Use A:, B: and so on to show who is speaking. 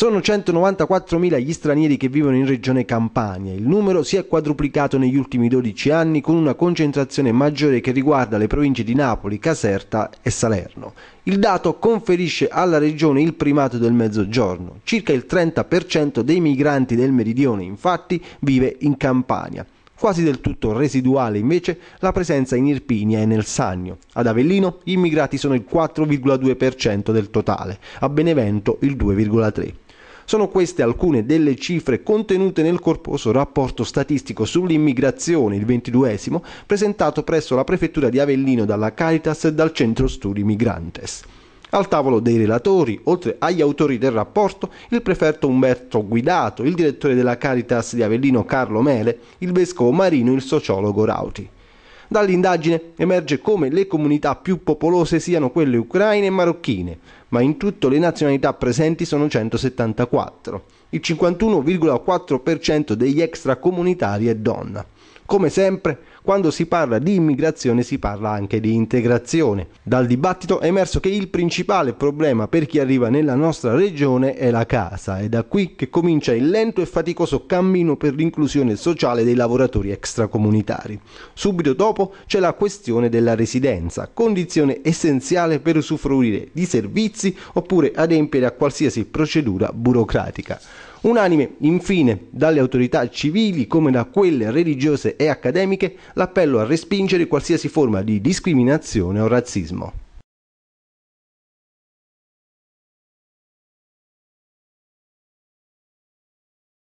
A: Sono 194.000 gli stranieri che vivono in regione Campania. Il numero si è quadruplicato negli ultimi 12 anni con una concentrazione maggiore che riguarda le province di Napoli, Caserta e Salerno. Il dato conferisce alla regione il primato del mezzogiorno. Circa il 30% dei migranti del meridione infatti vive in Campania. Quasi del tutto residuale invece la presenza in Irpinia e nel Sannio. Ad Avellino gli immigrati sono il 4,2% del totale, a Benevento il 2,3%. Sono queste alcune delle cifre contenute nel corposo rapporto statistico sull'immigrazione, il 22esimo, presentato presso la prefettura di Avellino dalla Caritas e dal Centro Studi Migrantes. Al tavolo dei relatori, oltre agli autori del rapporto, il prefetto Umberto Guidato, il direttore della Caritas di Avellino Carlo Mele, il vescovo Marino e il sociologo Rauti. Dall'indagine emerge come le comunità più popolose siano quelle ucraine e marocchine, ma in tutto le nazionalità presenti sono 174. Il 51,4% degli extracomunitari è donna. Come sempre, quando si parla di immigrazione si parla anche di integrazione. Dal dibattito è emerso che il principale problema per chi arriva nella nostra regione è la casa è da qui che comincia il lento e faticoso cammino per l'inclusione sociale dei lavoratori extracomunitari. Subito dopo c'è la questione della residenza, condizione essenziale per usufruire di servizi giudizi oppure adempiere a qualsiasi procedura burocratica. Unanime, infine, dalle autorità civili come da quelle religiose e accademiche, l'appello a respingere qualsiasi forma di discriminazione o razzismo.